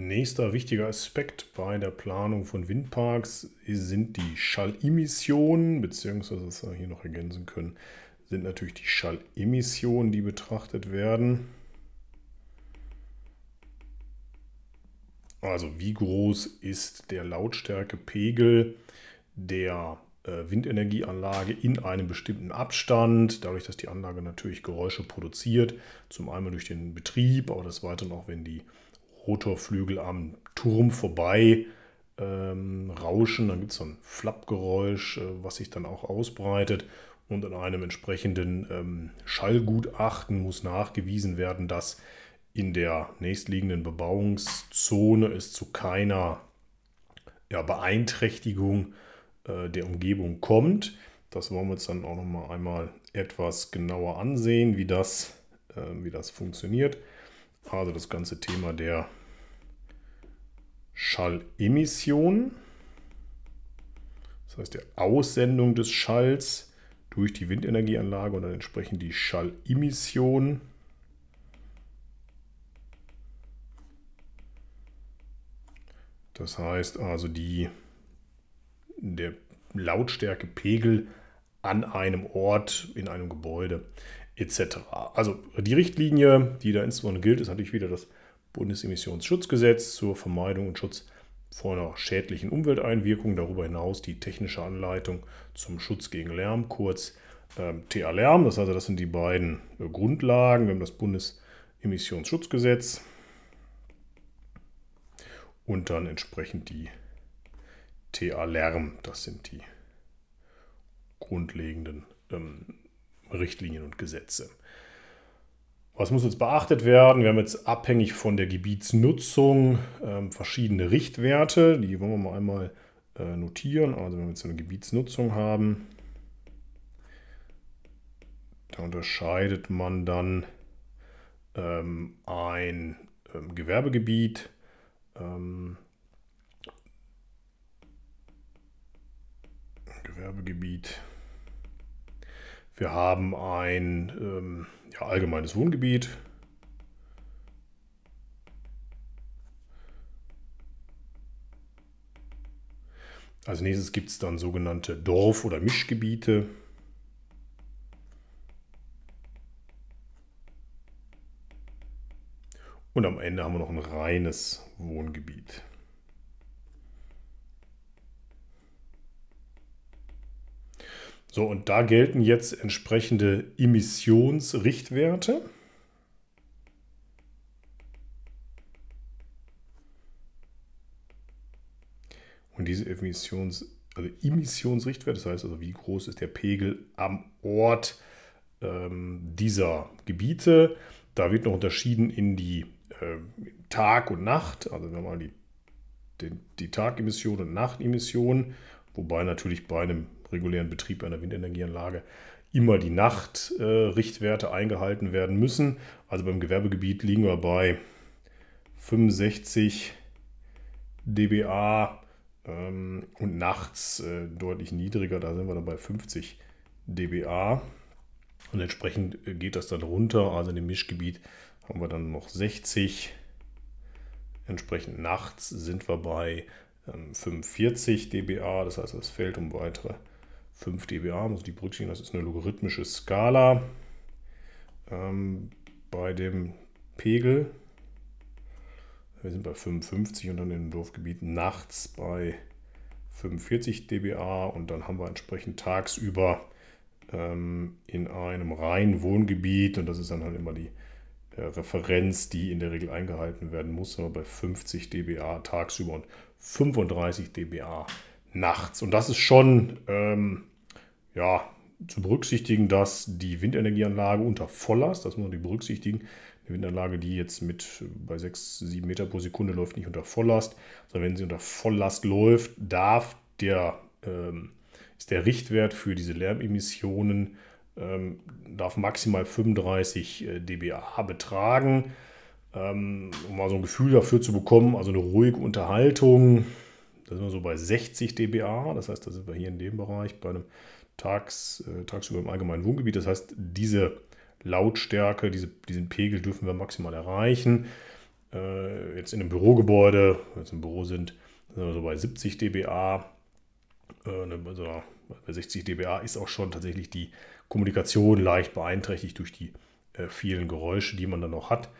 Nächster wichtiger Aspekt bei der Planung von Windparks sind die Schallemissionen, beziehungsweise was wir hier noch ergänzen können, sind natürlich die Schallemissionen, die betrachtet werden. Also wie groß ist der Lautstärkepegel der äh, Windenergieanlage in einem bestimmten Abstand, dadurch, dass die Anlage natürlich Geräusche produziert, zum einen durch den Betrieb, aber das Weitere auch, wenn die Rotorflügel am Turm vorbei ähm, rauschen. Dann gibt es so ein Flappgeräusch, äh, was sich dann auch ausbreitet. Und in einem entsprechenden ähm, Schallgutachten muss nachgewiesen werden, dass in der nächstliegenden Bebauungszone es zu keiner ja, Beeinträchtigung äh, der Umgebung kommt. Das wollen wir uns dann auch noch mal einmal etwas genauer ansehen, wie das, äh, wie das funktioniert. Also das ganze Thema der Schallemission, das heißt der Aussendung des Schalls durch die Windenergieanlage und dann entsprechend die Schallemission. Das heißt also die der Lautstärkepegel an einem Ort in einem Gebäude etc. Also die Richtlinie, die da insbesondere gilt, ist natürlich wieder das Bundesemissionsschutzgesetz zur Vermeidung und Schutz vor einer schädlichen Umwelteinwirkung, darüber hinaus die technische Anleitung zum Schutz gegen Lärm, kurz äh, TA-Lärm. Das also, das sind die beiden äh, Grundlagen. Wir haben das Bundesemissionsschutzgesetz und dann entsprechend die TA-Lärm. Das sind die grundlegenden ähm, Richtlinien und Gesetze. Was muss jetzt beachtet werden? Wir haben jetzt abhängig von der Gebietsnutzung ähm, verschiedene Richtwerte. Die wollen wir mal einmal äh, notieren. Also wenn wir jetzt eine Gebietsnutzung haben, da unterscheidet man dann ähm, ein ähm, Gewerbegebiet. Ähm, Gewerbegebiet wir haben ein ähm, ja, allgemeines Wohngebiet. Als nächstes gibt es dann sogenannte Dorf- oder Mischgebiete. Und am Ende haben wir noch ein reines Wohngebiet. So, und da gelten jetzt entsprechende Emissionsrichtwerte. Und diese Emissions, also Emissionsrichtwerte, das heißt also, wie groß ist der Pegel am Ort ähm, dieser Gebiete. Da wird noch unterschieden in die äh, Tag und Nacht, also wenn man die, den, die Tagemission und Nachtemission, wobei natürlich bei einem regulären Betrieb einer Windenergieanlage immer die Nachtrichtwerte eingehalten werden müssen. Also beim Gewerbegebiet liegen wir bei 65 dBA ähm, und nachts äh, deutlich niedriger, da sind wir dann bei 50 dBA. Und entsprechend äh, geht das dann runter, also in dem Mischgebiet haben wir dann noch 60. Entsprechend nachts sind wir bei 45 ähm, dBA, das heißt, es fällt um weitere 5 dBA, also die Brötchen, das ist eine logarithmische Skala. Ähm, bei dem Pegel, wir sind bei 55 und dann im Dorfgebiet nachts bei 45 dBA und dann haben wir entsprechend tagsüber ähm, in einem reinen Wohngebiet und das ist dann halt immer die äh, Referenz, die in der Regel eingehalten werden muss, aber bei 50 dBA tagsüber und 35 dBA nachts. Und das ist schon ähm, ja, zu berücksichtigen, dass die Windenergieanlage unter Volllast, das muss man berücksichtigen, eine Windanlage, die jetzt mit äh, bei 6, 7 Meter pro Sekunde läuft, nicht unter Volllast, sondern wenn sie unter Volllast läuft, darf der, ähm, ist der Richtwert für diese Lärmemissionen ähm, darf maximal 35 äh, dBA betragen. Ähm, um mal so ein Gefühl dafür zu bekommen, also eine ruhige Unterhaltung, da sind wir so bei 60 dBA, das heißt, da sind wir hier in dem Bereich bei einem Tags, äh, tagsüber im allgemeinen Wohngebiet. Das heißt, diese Lautstärke, diese, diesen Pegel dürfen wir maximal erreichen. Äh, jetzt in einem Bürogebäude, wenn wir im Büro sind, sind wir so bei 70 dBA. Äh, ne, also bei 60 dBA ist auch schon tatsächlich die Kommunikation leicht beeinträchtigt durch die äh, vielen Geräusche, die man dann noch hat.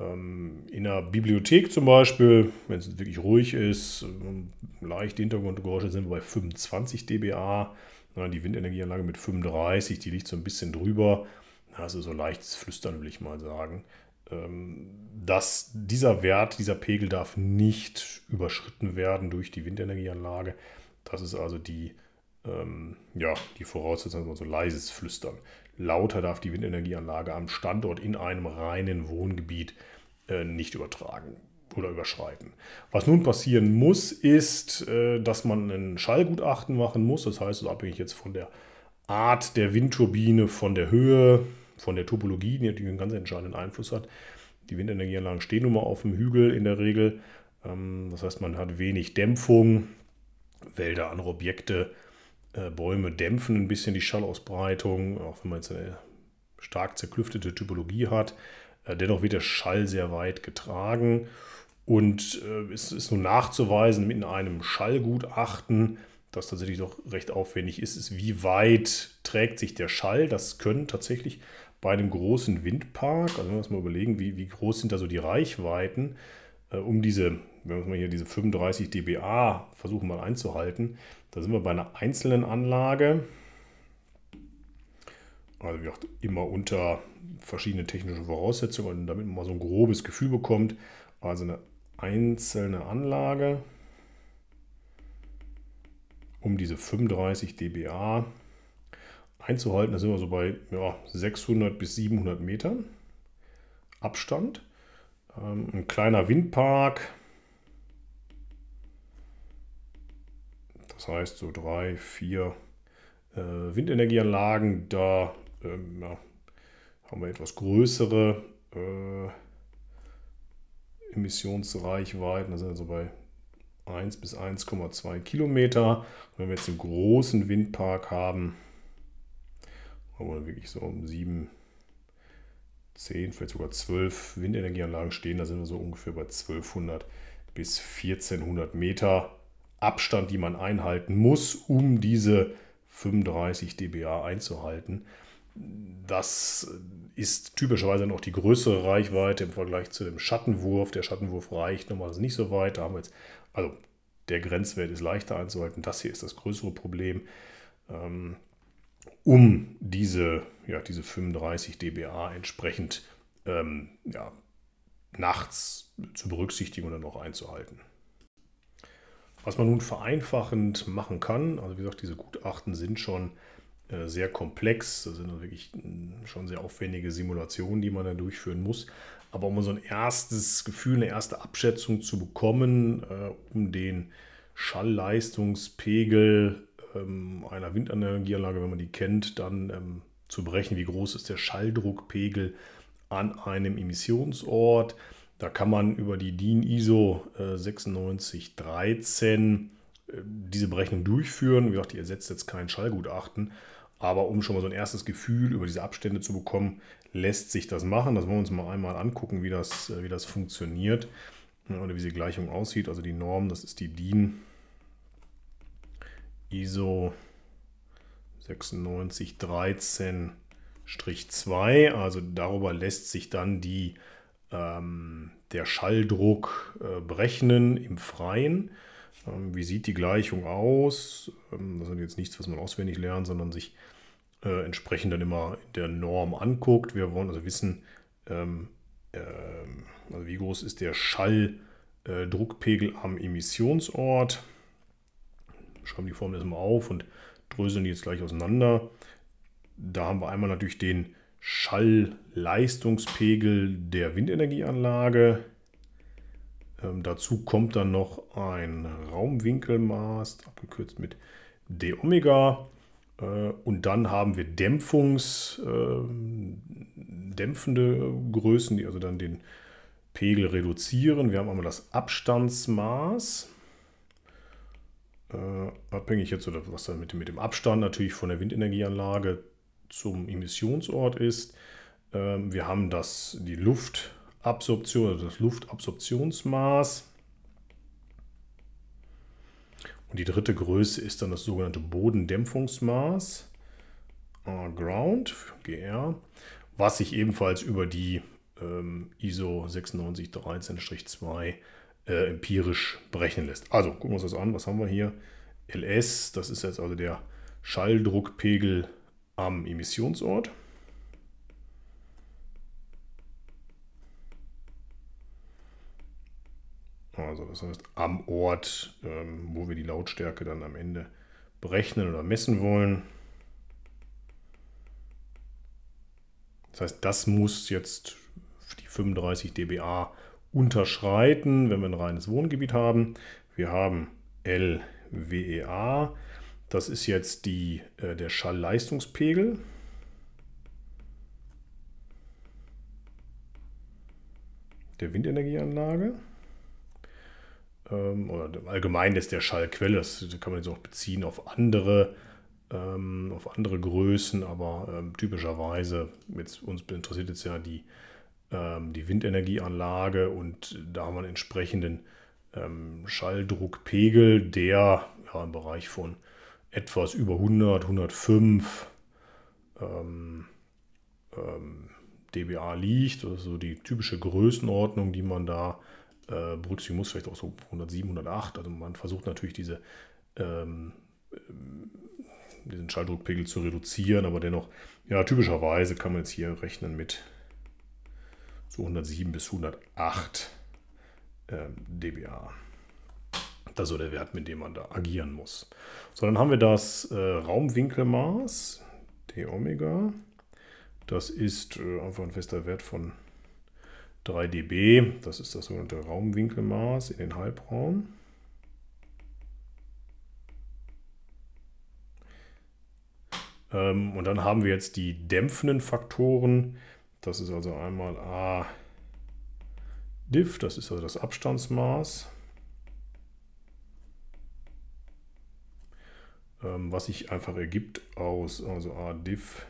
Ähm, in der Bibliothek zum Beispiel, wenn es wirklich ruhig ist, ähm, leicht Hintergrundgeräusche sind wir bei 25 dBA, die Windenergieanlage mit 35, die liegt so ein bisschen drüber, also so leichtes Flüstern will ich mal sagen. Ähm, dass dieser Wert, dieser Pegel darf nicht überschritten werden durch die Windenergieanlage. Das ist also die, ja, die Voraussetzung, so leises Flüstern lauter darf die Windenergieanlage am Standort in einem reinen Wohngebiet äh, nicht übertragen oder überschreiten. Was nun passieren muss, ist, äh, dass man ein Schallgutachten machen muss. Das heißt, das also abhängig jetzt von der Art der Windturbine, von der Höhe, von der Topologie, die natürlich einen ganz entscheidenden Einfluss hat. Die Windenergieanlagen stehen nun mal auf dem Hügel in der Regel. Ähm, das heißt, man hat wenig Dämpfung, Wälder, andere Objekte äh, Bäume dämpfen ein bisschen die Schallausbreitung, auch wenn man jetzt eine stark zerklüftete Typologie hat. Äh, dennoch wird der Schall sehr weit getragen und äh, es ist nun nachzuweisen mit einem Schallgutachten, das tatsächlich doch recht aufwendig ist, ist, wie weit trägt sich der Schall. Das können tatsächlich bei einem großen Windpark, also wenn wir uns mal überlegen, wie, wie groß sind da so die Reichweiten, äh, um diese, wenn wir hier diese 35 dBA versuchen mal einzuhalten, da sind wir bei einer einzelnen Anlage, also wie auch immer unter verschiedene technische Voraussetzungen, damit man mal so ein grobes Gefühl bekommt, also eine einzelne Anlage um diese 35 dBA einzuhalten, da sind wir so bei ja, 600 bis 700 Metern Abstand. Ähm, ein kleiner Windpark. Das heißt so drei, vier äh, Windenergieanlagen. Da ähm, ja, haben wir etwas größere äh, Emissionsreichweiten. Da sind wir so also bei 1 bis 1,2 Kilometer. Und wenn wir jetzt einen großen Windpark haben, haben wir wirklich so um 7 10, vielleicht sogar 12 Windenergieanlagen stehen. Da sind wir so ungefähr bei 1200 bis 1400 Meter Abstand, die man einhalten muss, um diese 35 dBA einzuhalten. Das ist typischerweise noch die größere Reichweite im Vergleich zu dem Schattenwurf. Der Schattenwurf reicht normalerweise nicht so weit. Da haben wir jetzt, also der Grenzwert ist leichter einzuhalten. Das hier ist das größere Problem. Ähm, um diese ja, diese 35 dBA entsprechend ähm, ja, nachts zu berücksichtigen oder noch einzuhalten. Was man nun vereinfachend machen kann, also wie gesagt, diese Gutachten sind schon äh, sehr komplex, das sind also wirklich hm, schon sehr aufwendige Simulationen, die man da durchführen muss. Aber um so ein erstes Gefühl, eine erste Abschätzung zu bekommen, äh, um den Schallleistungspegel ähm, einer Windenergieanlage, wenn man die kennt, dann ähm, zu berechnen, wie groß ist der Schalldruckpegel an einem Emissionsort. Da kann man über die DIN ISO 9613 diese Berechnung durchführen. Wie gesagt, die ersetzt jetzt kein Schallgutachten, aber um schon mal so ein erstes Gefühl über diese Abstände zu bekommen, lässt sich das machen. Das wollen wir uns mal einmal angucken, wie das, äh, wie das funktioniert äh, oder wie die Gleichung aussieht. Also die Norm, das ist die DIN ISO 9613. 9613-2. Also darüber lässt sich dann die, ähm, der Schalldruck äh, berechnen im Freien. Ähm, wie sieht die Gleichung aus? Ähm, das ist jetzt nichts, was man auswendig lernt, sondern sich äh, entsprechend dann immer der Norm anguckt. Wir wollen also wissen, äh, also wie groß ist der Schalldruckpegel äh, am Emissionsort. Schreiben die Formel erstmal auf und dröseln die jetzt gleich auseinander. Da haben wir einmal natürlich den Schallleistungspegel der Windenergieanlage. Ähm, dazu kommt dann noch ein Raumwinkelmaß, abgekürzt mit d Omega. Äh, und dann haben wir Dämpfungs, äh, dämpfende Größen, die also dann den Pegel reduzieren. Wir haben einmal das Abstandsmaß äh, abhängig jetzt, oder was da mit, mit dem Abstand natürlich von der Windenergieanlage zum Emissionsort ist. Ähm, wir haben das, die Luftabsorption, also das Luftabsorptionsmaß. Und die dritte Größe ist dann das sogenannte Bodendämpfungsmaß, äh, Ground, GR, was sich ebenfalls über die ähm, ISO 9613-2 äh, empirisch berechnen lässt. Also gucken wir uns das an. Was haben wir hier? LS, das ist jetzt also der Schalldruckpegel am Emissionsort. Also das heißt am Ort, ähm, wo wir die Lautstärke dann am Ende berechnen oder messen wollen. Das heißt, das muss jetzt die 35 dBA unterschreiten, wenn wir ein reines Wohngebiet haben. Wir haben LWEA, das ist jetzt die, äh, der Schallleistungspegel. der Windenergieanlage ähm, oder allgemein ist der Schallquelle, das kann man jetzt auch beziehen auf andere, ähm, auf andere Größen, aber ähm, typischerweise, jetzt, uns interessiert jetzt ja die ähm, die Windenergieanlage und da haben wir einen entsprechenden ähm, Schalldruckpegel, der ja, im Bereich von etwas über 100, 105 ähm, ähm, dBA liegt. Das ist so die typische Größenordnung, die man da äh, berücksichtigen muss. Vielleicht auch so 107, 108. Also man versucht natürlich diese ähm, diesen Schalldruckpegel zu reduzieren, aber dennoch, ja, typischerweise kann man jetzt hier rechnen mit so 107 bis 108 äh, dBA. Das ist so der Wert, mit dem man da agieren muss. So, dann haben wir das äh, Raumwinkelmaß, d Omega. Das ist äh, einfach ein fester Wert von 3 dB. Das ist das sogenannte Raumwinkelmaß in den Halbraum. Ähm, und dann haben wir jetzt die dämpfenden Faktoren. Das ist also einmal A diff, das ist also das Abstandsmaß. Ähm, was sich einfach ergibt aus, also A diff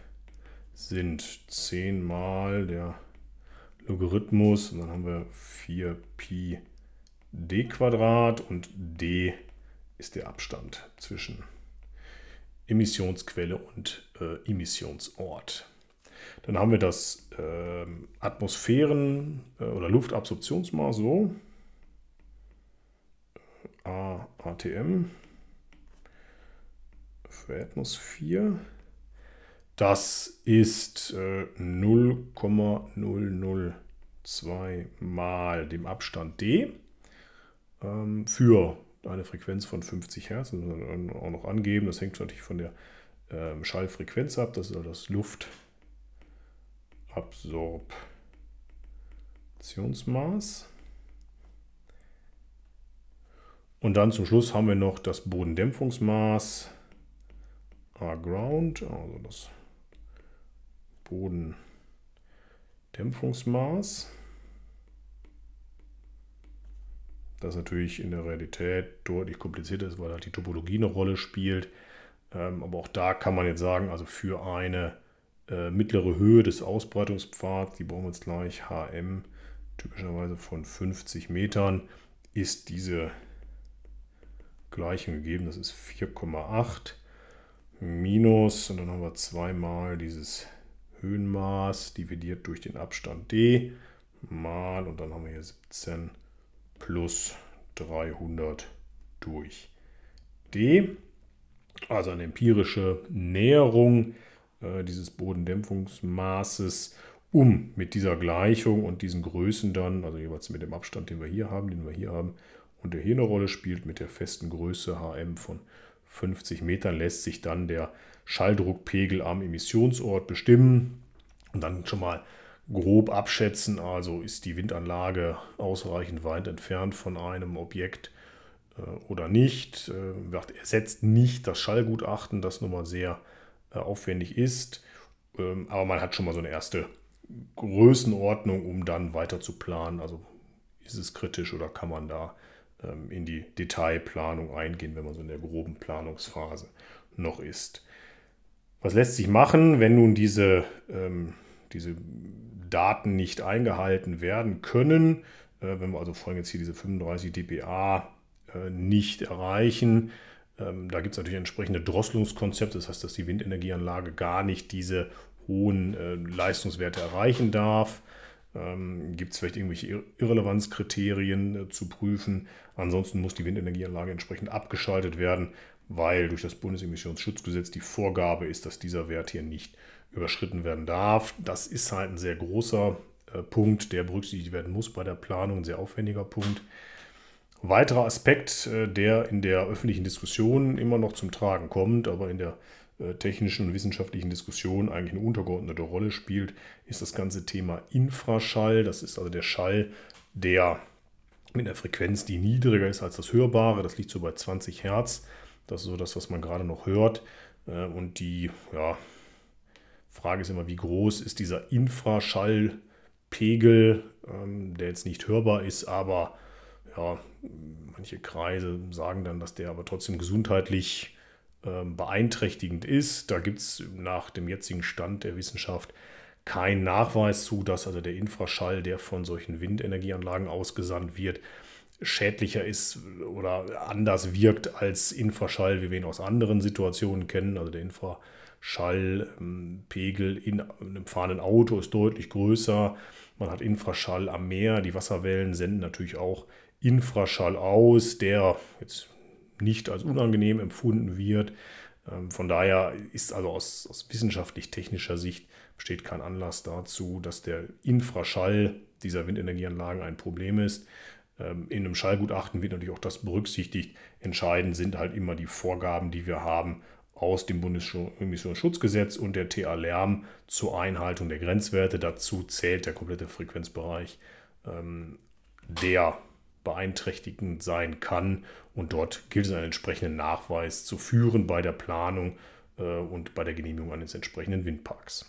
sind 10 mal der Logarithmus und dann haben wir 4pi d Quadrat und d ist der Abstand zwischen Emissionsquelle und äh, Emissionsort. Dann haben wir das ähm, äh, Atmosphären- oder Luftabsorptionsmaß so. Äh, A, ATM für Atmosphäre. Das ist äh, 0,002 mal dem Abstand D ähm, für eine Frequenz von 50 Hertz. Das muss man auch noch angeben. Das hängt natürlich von der ähm, Schallfrequenz ab. Das ist also das Luft. Absorptionsmaß. Und dann zum Schluss haben wir noch das Bodendämpfungsmaß A ah, ground also das Bodendämpfungsmaß. Das natürlich in der Realität deutlich komplizierter ist, weil halt die Topologie eine Rolle spielt. Ähm, aber auch da kann man jetzt sagen, also für eine äh, mittlere Höhe des Ausbreitungspfads, die brauchen wir jetzt gleich, HM, typischerweise von 50 Metern, ist diese Gleichung gegeben. Das ist 4,8 minus, und dann haben wir zweimal dieses Höhenmaß dividiert durch den Abstand d mal, und dann haben wir hier 17 plus 300 durch d. Also eine empirische Näherung äh, dieses Bodendämpfungsmaßes um mit dieser Gleichung und diesen Größen dann, also jeweils mit dem Abstand, den wir hier haben, den wir hier haben und der hier eine Rolle spielt, mit der festen Größe HM von 50 Metern lässt sich dann der Schalldruckpegel am Emissionsort bestimmen und dann schon mal grob abschätzen, also ist die Windanlage ausreichend weit entfernt von einem Objekt äh, oder nicht. Äh, wird ersetzt nicht das Schallgutachten, das nun mal sehr äh, aufwendig ist. Ähm, aber man hat schon mal so eine erste Größenordnung, um dann weiter zu planen. Also ist es kritisch oder kann man da ähm, in die Detailplanung eingehen, wenn man so in der groben Planungsphase noch ist. Was lässt sich machen, wenn nun diese, ähm, diese Daten nicht eingehalten werden können? Äh, wenn wir also vorhin jetzt hier diese 35 dBA äh, nicht erreichen, ähm, da gibt es natürlich entsprechende Drosselungskonzepte, das heißt, dass die Windenergieanlage gar nicht diese hohen äh, Leistungswerte erreichen darf. Ähm, gibt es vielleicht irgendwelche Irrelevanzkriterien äh, zu prüfen? Ansonsten muss die Windenergieanlage entsprechend abgeschaltet werden, weil durch das Bundesemissionsschutzgesetz die Vorgabe ist, dass dieser Wert hier nicht überschritten werden darf. Das ist halt ein sehr großer äh, Punkt, der berücksichtigt werden muss bei der Planung, ein sehr aufwendiger Punkt. Weiterer Aspekt, äh, der in der öffentlichen Diskussion immer noch zum Tragen kommt, aber in der äh, technischen und wissenschaftlichen Diskussion eigentlich eine untergeordnete Rolle spielt, ist das ganze Thema Infraschall. Das ist also der Schall, der mit einer Frequenz, die niedriger ist als das Hörbare. Das liegt so bei 20 Hertz. Das ist so das, was man gerade noch hört. Äh, und die ja, Frage ist immer, wie groß ist dieser Infraschallpegel, ähm, der jetzt nicht hörbar ist, aber ja, manche Kreise sagen dann, dass der aber trotzdem gesundheitlich ähm, beeinträchtigend ist. Da gibt es nach dem jetzigen Stand der Wissenschaft keinen Nachweis zu, dass also der Infraschall, der von solchen Windenergieanlagen ausgesandt wird, schädlicher ist oder anders wirkt als Infraschall, wie wir ihn aus anderen Situationen kennen. Also der Infraschallpegel ähm, in einem fahrenden Auto ist deutlich größer. Man hat Infraschall am Meer. Die Wasserwellen senden natürlich auch Infraschall aus, der jetzt nicht als unangenehm empfunden wird. Ähm, von daher ist also aus, aus wissenschaftlich-technischer Sicht besteht kein Anlass dazu, dass der Infraschall dieser Windenergieanlagen ein Problem ist. Ähm, in einem Schallgutachten wird natürlich auch das berücksichtigt. Entscheidend sind halt immer die Vorgaben, die wir haben aus dem Bundesemissionsschutzgesetz und der TA Lärm zur Einhaltung der Grenzwerte. Dazu zählt der komplette Frequenzbereich ähm, der beeinträchtigend sein kann. Und dort gilt es, einen entsprechenden Nachweis zu führen bei der Planung äh, und bei der Genehmigung eines entsprechenden Windparks.